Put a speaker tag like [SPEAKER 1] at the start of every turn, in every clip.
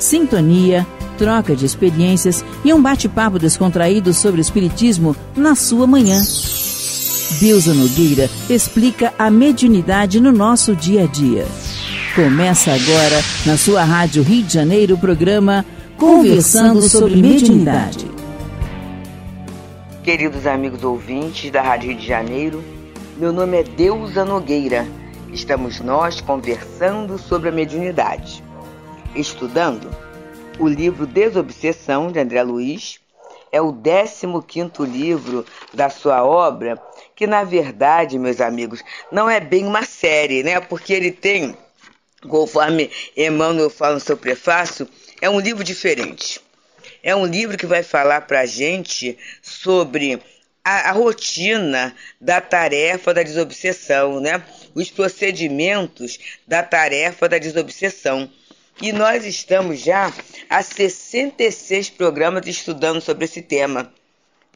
[SPEAKER 1] sintonia, troca de experiências e um bate-papo descontraído sobre Espiritismo na sua manhã. Deusa Nogueira explica a mediunidade no nosso dia a dia. Começa agora, na sua Rádio Rio de Janeiro, o programa Conversando sobre Mediunidade. Queridos amigos ouvintes da Rádio Rio de Janeiro, meu nome é Deusa Nogueira. Estamos nós conversando sobre a mediunidade estudando, o livro Desobsessão, de André Luiz, é o 15 livro da sua obra, que na verdade, meus amigos, não é bem uma série, né? Porque ele tem, conforme Emmanuel fala no seu prefácio, é um livro diferente. É um livro que vai falar para a gente sobre a, a, rotina da tarefa da desobsessão, né? Os procedimentos da tarefa da desobsessão. E nós estamos já há 66 programas estudando sobre esse tema,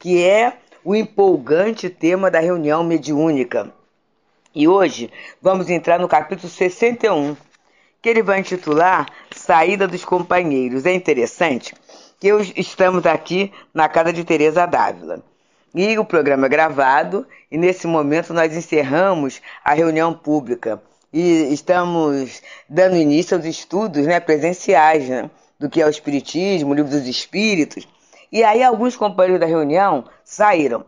[SPEAKER 1] que é o empolgante tema da reunião mediúnica. E hoje vamos entrar no capítulo 61, que ele vai intitular Saída dos Companheiros. É interessante que hoje estamos aqui na casa de Teresa Dávila. E o programa é gravado, e nesse momento nós encerramos a reunião pública e estamos dando início aos estudos né, presenciais né, do que é o Espiritismo, o Livro dos Espíritos. E aí alguns companheiros da reunião saíram.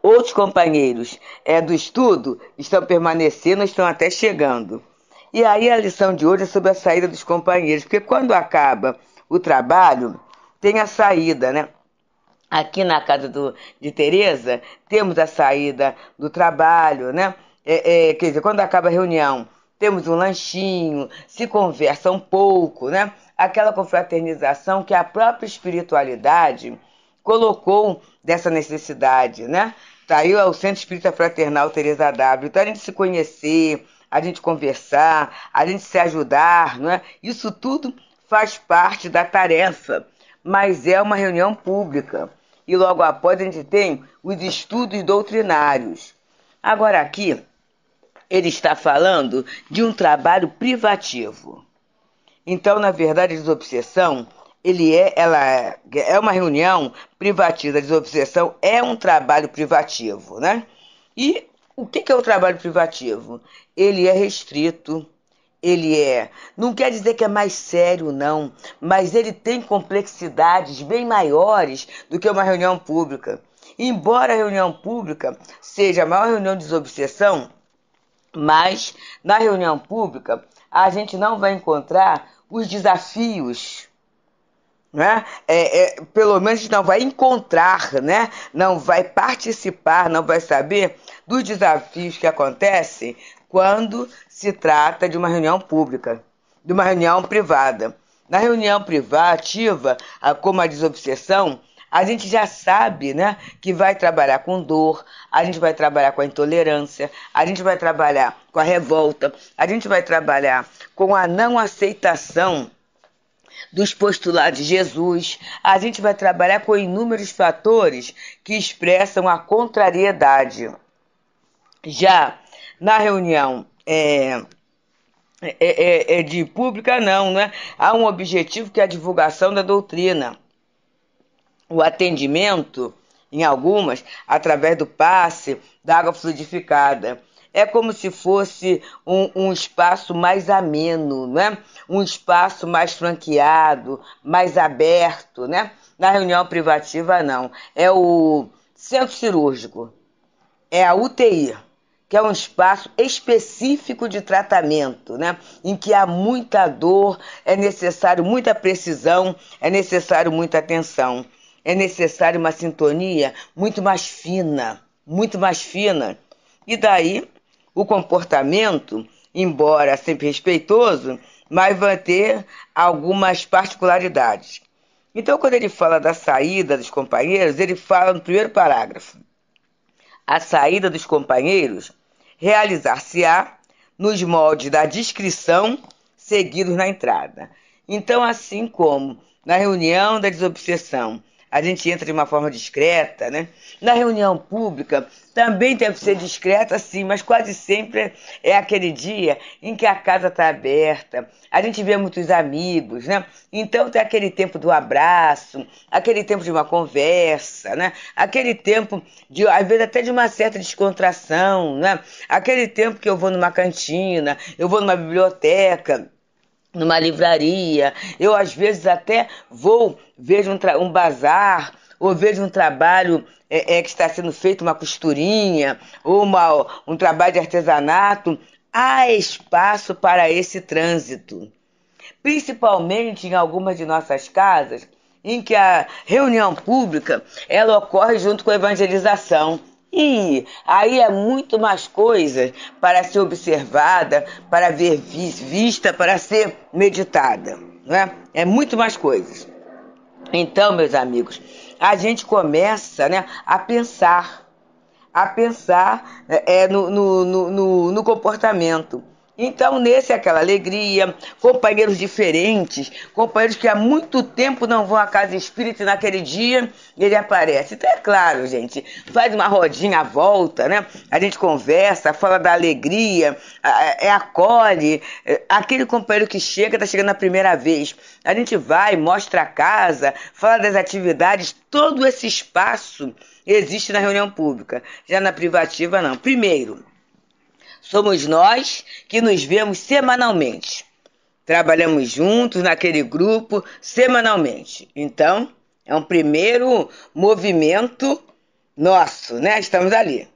[SPEAKER 1] Outros companheiros é, do estudo estão permanecendo, estão até chegando. E aí a lição de hoje é sobre a saída dos companheiros, porque quando acaba o trabalho, tem a saída, né? Aqui na casa do, de Tereza, temos a saída do trabalho, né? é, é, quer dizer, quando acaba a reunião, temos um lanchinho, se conversa um pouco, né? Aquela confraternização que a própria espiritualidade colocou dessa necessidade, né? Tá aí o Centro Espírita Fraternal Teresa W. Então a gente se conhecer, a gente conversar, a gente se ajudar, não é? Isso tudo faz parte da tarefa, mas é uma reunião pública. E logo após a gente tem os estudos doutrinários. Agora aqui, ele está falando de um trabalho privativo. Então, na verdade, a desobsessão ele é, ela é, é uma reunião privativa. A desobsessão é um trabalho privativo, né? E o que é o trabalho privativo? Ele é restrito ele é. Não quer dizer que é mais sério, não, mas ele tem complexidades bem maiores do que uma reunião pública. Embora a reunião pública seja a maior reunião de desobsessão, mas na reunião pública, a gente não vai encontrar os desafios. Né? É, é, pelo menos não vai encontrar, né? não vai participar, não vai saber dos desafios que acontecem quando se trata de uma reunião pública, de uma reunião privada. Na reunião privativa, como a desobsessão, a gente já sabe né, que vai trabalhar com dor, a gente vai trabalhar com a intolerância, a gente vai trabalhar com a revolta, a gente vai trabalhar com a não aceitação dos postulados de Jesus, a gente vai trabalhar com inúmeros fatores que expressam a contrariedade. Já na reunião é, é, é, é de pública, não, né? Há um objetivo que é a divulgação da doutrina o atendimento, em algumas, através do passe da água fluidificada. É como se fosse um, um espaço mais ameno, né? um espaço mais franqueado, mais aberto. Né? Na reunião privativa, não. É o centro cirúrgico, é a UTI que é um espaço específico de tratamento, né? em que há muita dor, é necessário muita precisão, é necessário muita atenção é necessária uma sintonia muito mais fina, muito mais fina. E daí o comportamento, embora sempre respeitoso, mas vai ter algumas particularidades. Então, quando ele fala da saída dos companheiros, ele fala no primeiro parágrafo: a saída dos companheiros realizar-se-á nos moldes da descrição seguidos na entrada. Então, assim como na reunião da desobsessão a gente entra de uma forma discreta, né? Na reunião pública também deve ser discreta, sim, mas quase sempre é aquele dia em que a casa está aberta, a gente vê muitos amigos, né? Então tem aquele tempo do abraço, aquele tempo de uma conversa, né? Aquele tempo de, às vezes até de uma certa descontração, né? Aquele tempo que eu vou numa cantina, eu vou numa biblioteca numa livraria, eu às vezes até vou, vejo um, um bazar, ou vejo um trabalho é, é, que está sendo feito, uma costurinha, ou uma, um trabalho de artesanato, há espaço para esse trânsito. Principalmente em algumas de nossas casas, em que a reunião pública ela ocorre junto com a evangelização. E aí é muito mais coisa para ser observada, para ver vista, para ser meditada. Né? É muito mais coisas. Então, meus amigos, a gente começa né, a pensar, a pensar né, é, no, no, no, no comportamento. Então, nesse é aquela alegria, companheiros diferentes, companheiros que há muito tempo não vão à casa espírita e naquele dia ele aparece. Então, é claro, gente, faz uma rodinha à volta, né? A gente conversa, fala da alegria, é, acolhe. É, aquele companheiro que chega, está chegando a primeira vez. A gente vai, mostra a casa, fala das atividades, todo esse espaço existe na reunião pública. Já na privativa, não. Primeiro, somos nós que nos vemos semanalmente. Trabalhamos juntos naquele grupo semanalmente. Então, é um primeiro movimento nosso, né? Estamos ali.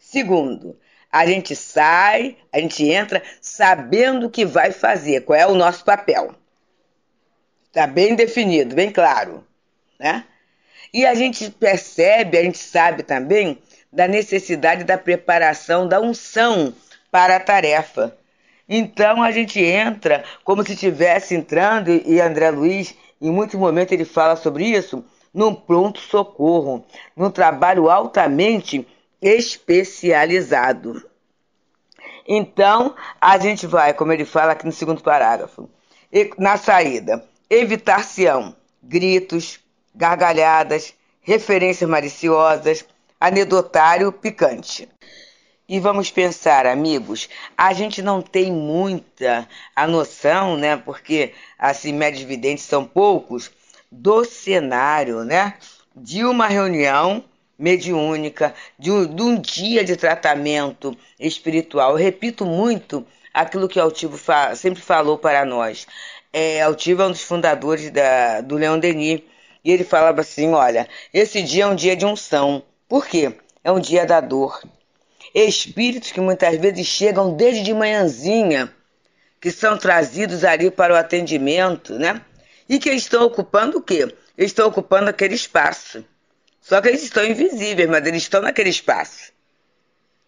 [SPEAKER 1] Segundo, a gente sai, a gente entra sabendo o que vai fazer, qual é o nosso papel. Está bem definido, bem claro, né? E a gente percebe, a gente sabe também da necessidade da preparação da unção para a tarefa. Então a gente entra como se estivesse entrando, e André Luiz, em muitos momentos, ele fala sobre isso, num pronto-socorro, num trabalho altamente especializado. Então, a gente vai, como ele fala aqui no segundo parágrafo, na saída, evitar-se-ão gritos, gargalhadas, referências maliciosas, anedotário picante. E vamos pensar, amigos, a gente não tem muita a noção, né? Porque assim médios videntes são poucos do cenário, né? De uma reunião mediúnica, de um, de um dia de tratamento espiritual. Eu repito muito aquilo que Altivo fa sempre falou para nós. É, Altivo é um dos fundadores da, do Leão Denis e ele falava assim: olha, esse dia é um dia de unção. Por quê? É um dia da dor espíritos que muitas vezes chegam desde de manhãzinha, que são trazidos ali para o atendimento, né? E que estão ocupando o quê? Estão ocupando aquele espaço. Só que eles estão invisíveis, mas eles estão naquele espaço.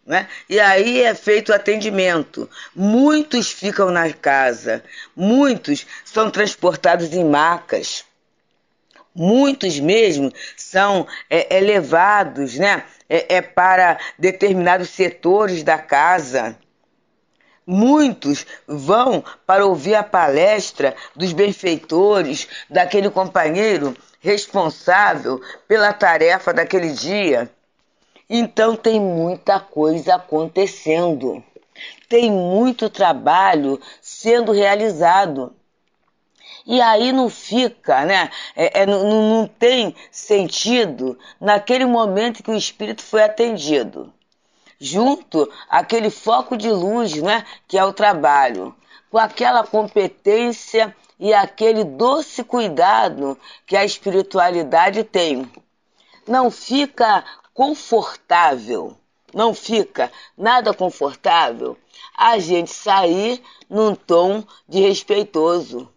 [SPEAKER 1] Né? E aí é feito o atendimento. Muitos ficam na casa, muitos são transportados em macas Muitos mesmo são é, é, levados né, é, é, para determinados setores da casa. Muitos vão para ouvir a palestra dos benfeitores, daquele companheiro responsável pela tarefa daquele dia. Então tem muita coisa acontecendo, tem muito trabalho sendo realizado. E aí não fica, né? É, é, não, não tem sentido naquele momento que o espírito foi atendido. Junto aquele foco de luz, né? Que é o trabalho, com aquela competência e aquele doce cuidado que a espiritualidade tem. Não fica confortável, não fica nada confortável a gente sair num tom de respeitoso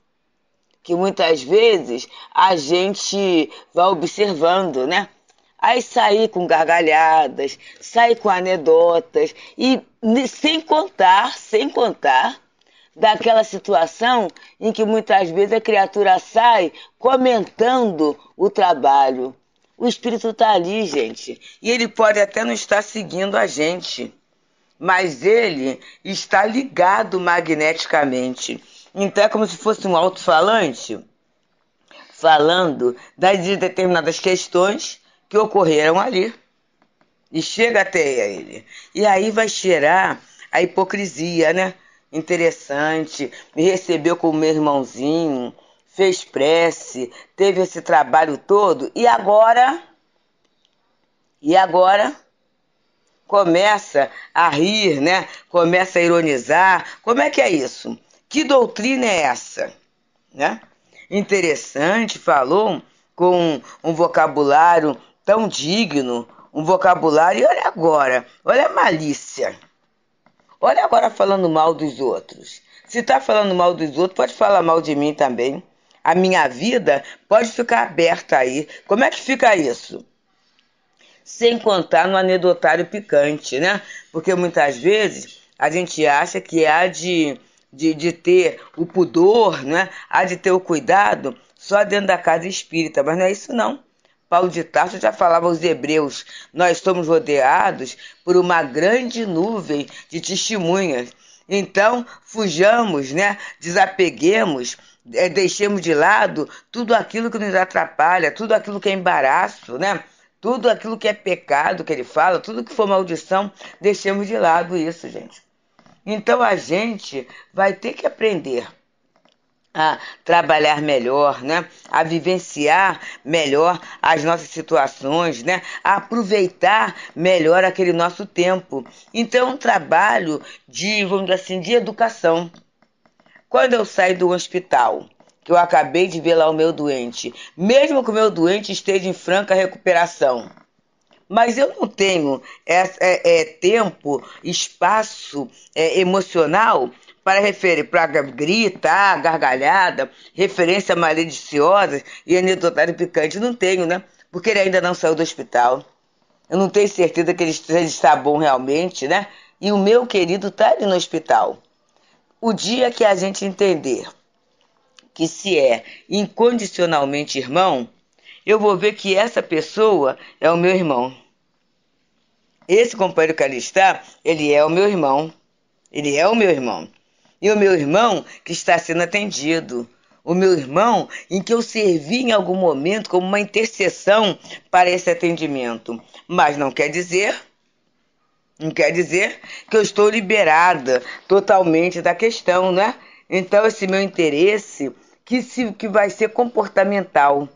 [SPEAKER 1] que muitas vezes a gente vai observando, né? Aí sair com gargalhadas, sair com anedotas e sem contar, sem contar daquela situação em que muitas vezes a criatura sai comentando o trabalho. O espírito está ali, gente, e ele pode até não estar seguindo a gente, mas ele está ligado magneticamente. Então é como se fosse um alto-falante falando das de determinadas questões que ocorreram ali e chega até ele. E aí vai cheirar a hipocrisia, né? Interessante, me recebeu como meu irmãozinho, fez prece, teve esse trabalho todo e agora e agora começa a rir, né? Começa a ironizar. Como é que é isso? Que doutrina é essa? Né? Interessante, falou com um vocabulário tão digno, um vocabulário, e olha agora, olha a malícia. Olha agora falando mal dos outros. Se está falando mal dos outros, pode falar mal de mim também. A minha vida pode ficar aberta aí. Como é que fica isso? Sem contar no anedotário picante, né? Porque muitas vezes a gente acha que há é de de, de ter o pudor, né? há de ter o cuidado só dentro da casa espírita, mas não é isso não. Paulo de Tarso já falava aos hebreus, nós somos rodeados por uma grande nuvem de testemunhas. Então, fujamos, né? desapeguemos, é, deixemos de lado tudo aquilo que nos atrapalha, tudo aquilo que é embaraço, né? tudo aquilo que é pecado que ele fala, tudo que for maldição, deixemos de lado isso, gente. Então a gente vai ter que aprender a trabalhar melhor, né? A vivenciar melhor as nossas situações, né? A aproveitar melhor aquele nosso tempo. Então, é um trabalho de, vamos dizer assim, de educação. Quando eu saio do hospital, que eu acabei de ver lá o meu doente, mesmo que o meu doente esteja em franca recuperação, mas eu não tenho é, é, tempo, espaço é, emocional para referir para gritar, ah, gargalhada, referência maliciosa e anedotário picante. Não tenho, né? Porque ele ainda não saiu do hospital. Eu não tenho certeza que ele, ele está bom realmente, né? E o meu querido está ali no hospital. O dia que a gente entender que se é incondicionalmente irmão, eu vou ver que essa pessoa é o meu irmão. Esse companheiro que ali está, ele é o meu irmão. Ele é o meu irmão. E o meu irmão que está sendo atendido. O meu irmão em que eu servi em algum momento como uma intercessão para esse atendimento. Mas não quer dizer não quer dizer que eu estou liberada totalmente da questão, né? Então, esse meu interesse, que, se, que vai ser comportamental,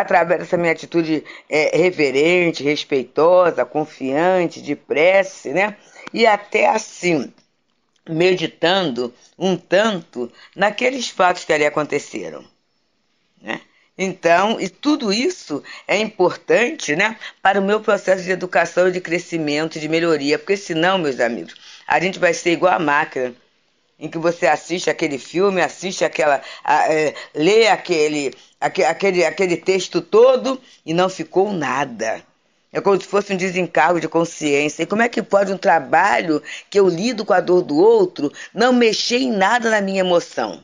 [SPEAKER 1] através dessa minha atitude é, reverente, respeitosa, confiante, de prece, né? E até assim, meditando um tanto naqueles fatos que ali aconteceram, né? Então, e tudo isso é importante né, para o meu processo de educação, de crescimento, de melhoria, porque senão, meus amigos, a gente vai ser igual a máquina em que você assiste aquele filme, assiste aquela. A, é, lê aquele, aquele, aquele texto todo e não ficou nada. É como se fosse um desencargo de consciência. E como é que pode um trabalho que eu lido com a dor do outro não mexer em nada na minha emoção?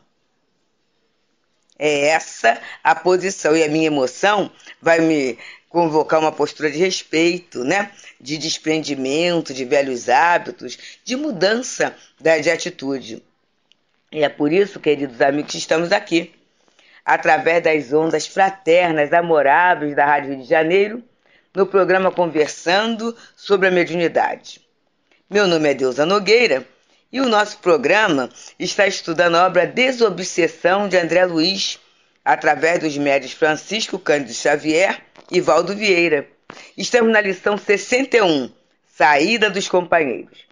[SPEAKER 1] É essa a posição e a minha emoção vai me convocar uma postura de respeito, né? De desprendimento, de velhos hábitos, de mudança de atitude. E é por isso, queridos amigos, que estamos aqui, através das ondas fraternas, amoráveis da Rádio Rio de Janeiro, no programa Conversando sobre a Mediunidade. Meu nome é Deusa Nogueira e o nosso programa está estudando a obra Desobsessão de André Luiz, através dos médios Francisco Cândido Xavier e Valdo Vieira. Estamos na lição 61, Saída dos Companheiros.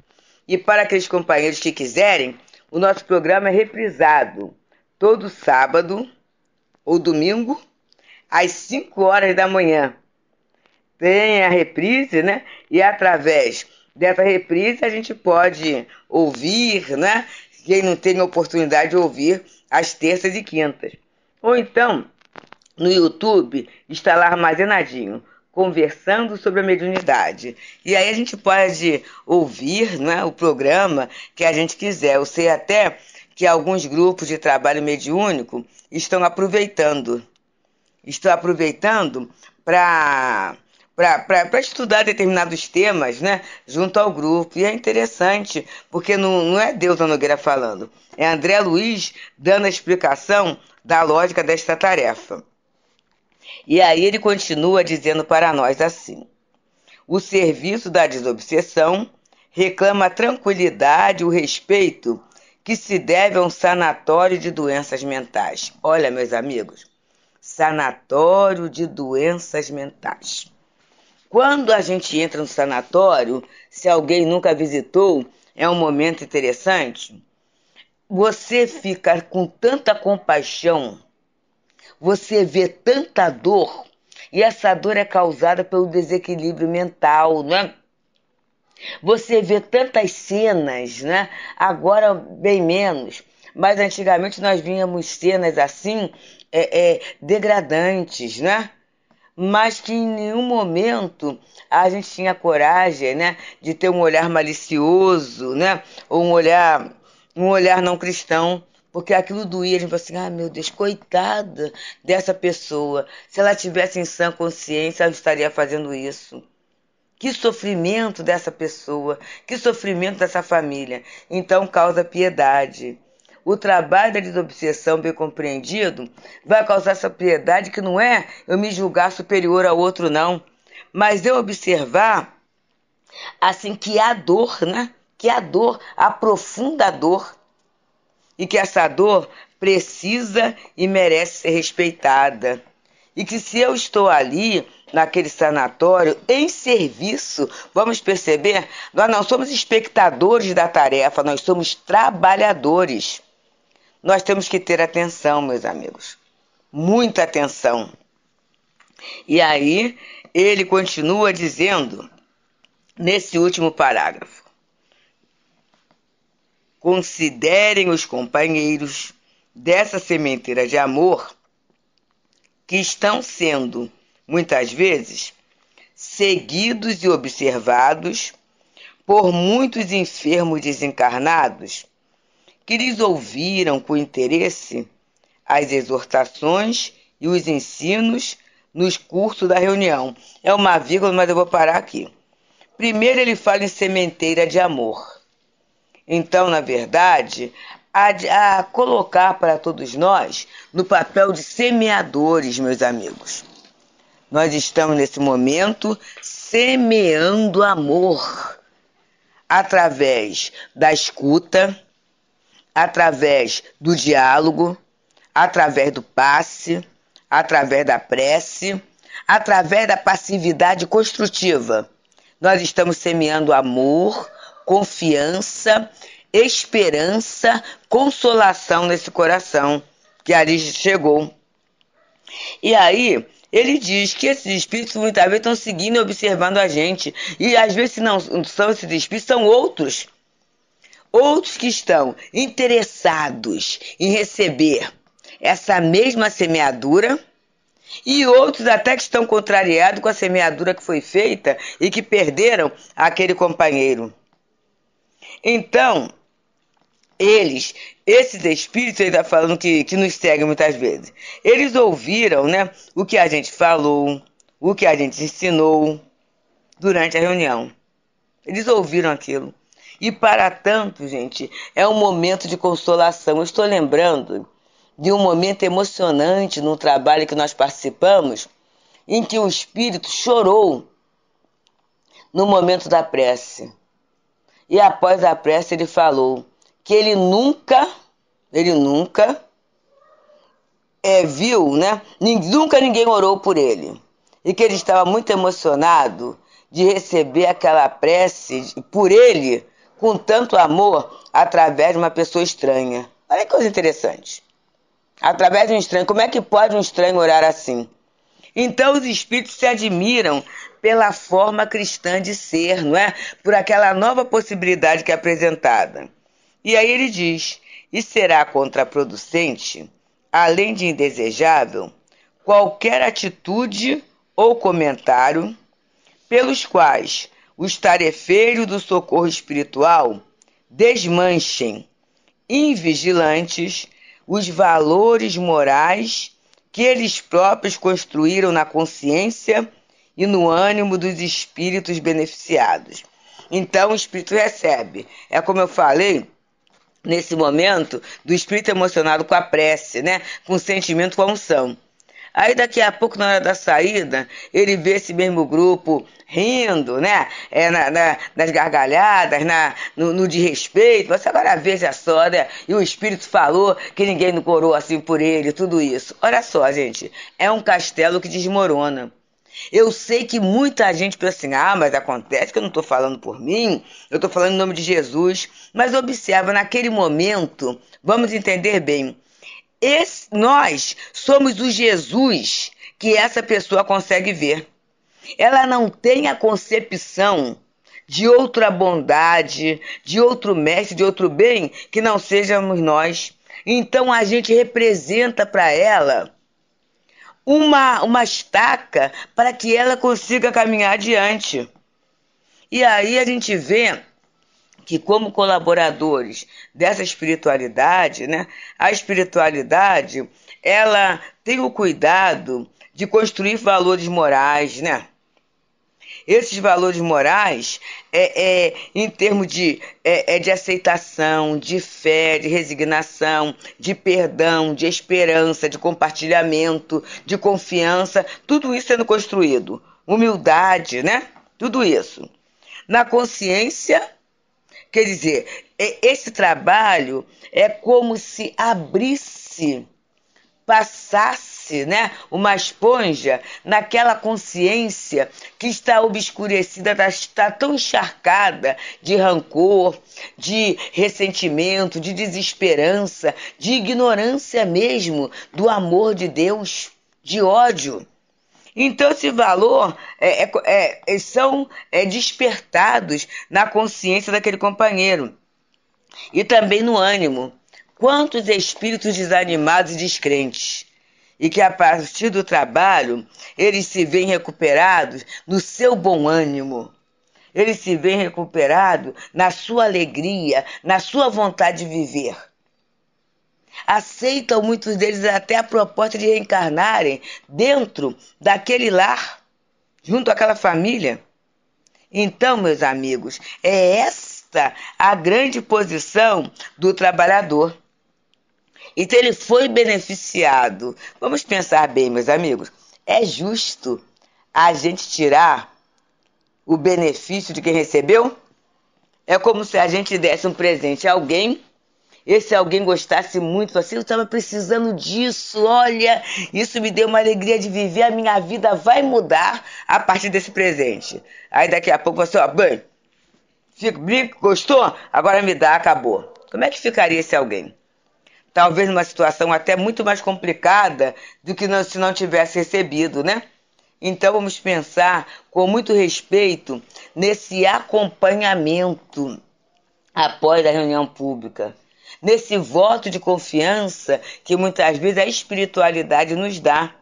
[SPEAKER 1] E para aqueles companheiros que quiserem, o nosso programa é reprisado todo sábado ou domingo, às 5 horas da manhã. Tem a reprise, né? E é através dessa reprise a gente pode ouvir, né? Quem não tem oportunidade de ouvir às terças e quintas. Ou então, no YouTube, está lá armazenadinho, conversando sobre a mediunidade. E aí a gente pode ouvir né, o programa que a gente quiser. Eu sei até que alguns grupos de trabalho mediúnico estão aproveitando. Estão aproveitando para para estudar determinados temas né, junto ao grupo. E é interessante, porque não, não é Deus a Nogueira falando, é André Luiz dando a explicação da lógica desta tarefa. E aí ele continua dizendo para nós assim: o serviço da desobsessão reclama a tranquilidade, o respeito que se deve a um sanatório de doenças mentais. Olha, meus amigos, sanatório de doenças mentais. Quando a gente entra no sanatório, se alguém nunca visitou, é um momento interessante. Você fica com tanta compaixão, você vê tanta dor, e essa dor é causada pelo desequilíbrio mental, né? Você vê tantas cenas, né? Agora bem menos, mas antigamente nós vínhamos cenas assim, é, é, degradantes, né? mas que em nenhum momento a gente tinha coragem, né, de ter um olhar malicioso, né, ou um olhar, um olhar não cristão, porque aquilo doía, a gente falou assim, ah, meu Deus, coitada dessa pessoa, se ela tivesse em sã consciência, ela estaria fazendo isso. Que sofrimento dessa pessoa, que sofrimento dessa família. Então causa piedade o trabalho da desobsessão bem compreendido vai causar essa piedade que não é eu me julgar superior a outro, não. Mas eu observar, assim, que há dor, né? Que há dor, a profunda dor. E que essa dor precisa e merece ser respeitada. E que se eu estou ali, naquele sanatório, em serviço, vamos perceber, nós não somos espectadores da tarefa, nós somos trabalhadores nós temos que ter atenção, meus amigos. Muita atenção. E aí, ele continua dizendo, nesse último parágrafo: Considerem os companheiros dessa sementeira de amor que estão sendo, muitas vezes, seguidos e observados por muitos enfermos desencarnados que lhes ouviram com interesse as exortações e os ensinos nos cursos da reunião. É uma vírgula, mas eu vou parar aqui. Primeiro ele fala em sementeira de amor. Então, na verdade, a, a colocar para todos nós no papel de semeadores, meus amigos. Nós estamos nesse momento semeando amor através da escuta, através do diálogo, através do passe, através da prece, através da passividade construtiva. Nós estamos semeando amor, confiança, esperança, consolação nesse coração que ali chegou. E aí, ele diz que esses espíritos muitas vezes estão seguindo e observando a gente. E às vezes, se não são esses espíritos, são outros Outros que estão interessados em receber essa mesma semeadura e outros até que estão contrariados com a semeadura que foi feita e que perderam aquele companheiro. Então, eles, esses espíritos, ele está falando que, que nos seguem muitas vezes, eles ouviram né, o que a gente falou, o que a gente ensinou durante a reunião. Eles ouviram aquilo. E para tanto, gente, é um momento de consolação. Eu estou lembrando de um momento emocionante no trabalho que nós participamos, em que o espírito chorou no momento da prece. E após a prece ele falou que ele nunca, ele nunca é, viu, né? Nunca ninguém orou por ele. E que ele estava muito emocionado de receber aquela prece por ele com tanto amor através de uma pessoa estranha. Olha que coisa interessante. Através de um estranho. Como é que pode um estranho orar assim? Então os espíritos se admiram pela forma cristã de ser, não é? Por aquela nova possibilidade que é apresentada. E aí ele diz: e será contraproducente, além de indesejável, qualquer atitude ou comentário pelos quais os tarefeiros do socorro espiritual desmanchem, invigilantes, os valores morais que eles próprios construíram na consciência e no ânimo dos espíritos beneficiados. Então o espírito recebe. É como eu falei, nesse momento do espírito emocionado com a prece, né? Com o sentimento, com a unção. Aí daqui a pouco, na hora da saída, ele vê esse mesmo grupo rindo, né? É, na, na, nas gargalhadas, na, no, no desrespeito. Você agora veja só, né? E o Espírito falou que ninguém não corou assim por ele, tudo isso. Olha só, gente, é um castelo que desmorona. Eu sei que muita gente pensa assim, ah, mas acontece que eu não estou falando por mim, eu estou falando em nome de Jesus. Mas observa, naquele momento, vamos entender bem, esse, nós somos o Jesus que essa pessoa consegue ver. Ela não tem a concepção de outra bondade, de outro mestre, de outro bem que não sejamos nós. Então a gente representa para ela uma, uma estaca para que ela consiga caminhar adiante. E aí a gente vê que, como colaboradores dessa espiritualidade, né, a espiritualidade ela tem o cuidado de construir valores morais, né? Esses valores morais, é, é em termos de, é, é de aceitação, de fé, de resignação, de perdão, de esperança, de compartilhamento, de confiança, tudo isso sendo construído. Humildade, né? Tudo isso. Na consciência Quer dizer, é, esse trabalho é como se abrisse, passasse né, uma esponja naquela consciência que está obscurecida, está tá tão encharcada de rancor, de ressentimento, de desesperança, de ignorância mesmo do amor de Deus, de ódio. Então, esse valor é, é, é são é, despertados na consciência daquele companheiro e também no ânimo. Quantos espíritos desanimados e descrentes, e que a partir do trabalho eles se veem recuperados no seu bom ânimo eles se veem recuperado na sua alegria, na sua vontade de viver aceitam muitos deles até a proposta de reencarnarem dentro daquele lar, junto àquela família. Então, meus amigos, é esta a grande posição do trabalhador. Então, ele foi beneficiado. Vamos pensar bem, meus amigos. É justo a gente tirar o benefício de quem recebeu? É como se a gente desse um presente a alguém esse se alguém gostasse muito assim, eu estava precisando disso, olha, isso me deu uma alegria de viver, a minha vida vai mudar a partir desse presente. Aí daqui a pouco você, assim, ó, bem, fico, brinco, gostou? Agora me dá, acabou. Como é que ficaria esse alguém? Talvez numa situação até muito mais complicada do que não, se não tivesse recebido, né? Então vamos pensar com muito respeito nesse acompanhamento após a reunião pública nesse voto de confiança que muitas vezes a espiritualidade nos dá,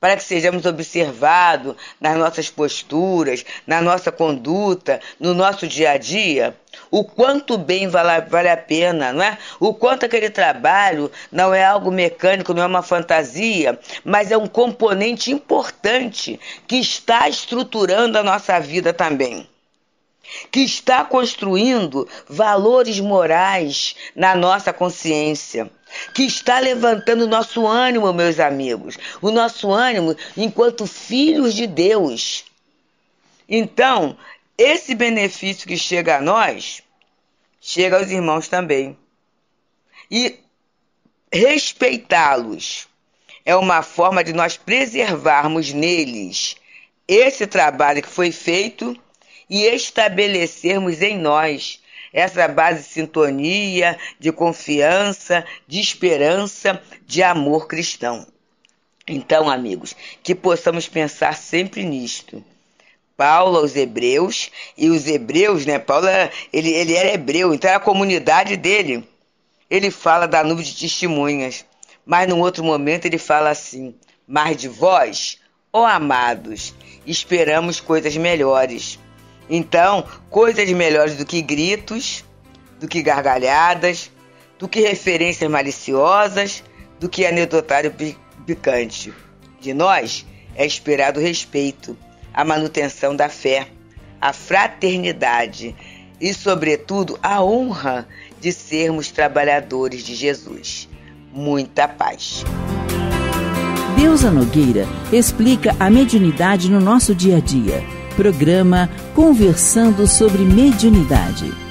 [SPEAKER 1] para que sejamos observados nas nossas posturas, na nossa conduta, no nosso dia a dia, o quanto bem vale, a pena, não é? O quanto aquele trabalho não é algo mecânico, não é uma fantasia, mas é um componente importante que está estruturando a nossa vida também que está construindo valores morais na nossa consciência, que está levantando o nosso ânimo, meus amigos, o nosso ânimo enquanto filhos de Deus. Então, esse benefício que chega a nós, chega aos irmãos também. E respeitá-los é uma forma de nós preservarmos neles esse trabalho que foi feito e estabelecermos em nós essa base de sintonia, de confiança, de esperança, de amor cristão. Então, amigos, que possamos pensar sempre nisto. Paulo aos hebreus, e os hebreus, né? Paulo, é, ele, ele era hebreu, então era a comunidade dele. Ele fala da nuvem de testemunhas, mas num outro momento ele fala assim, mas de vós, ó amados, esperamos coisas melhores então, coisas melhores do que gritos, do que gargalhadas, do que referências maliciosas, do que anedotário picante. De nós é esperado o respeito, a manutenção da fé, a fraternidade e, sobretudo, a honra de sermos trabalhadores de Jesus. Muita paz. Deusa Nogueira explica a mediunidade no nosso dia a dia programa Conversando sobre Mediunidade.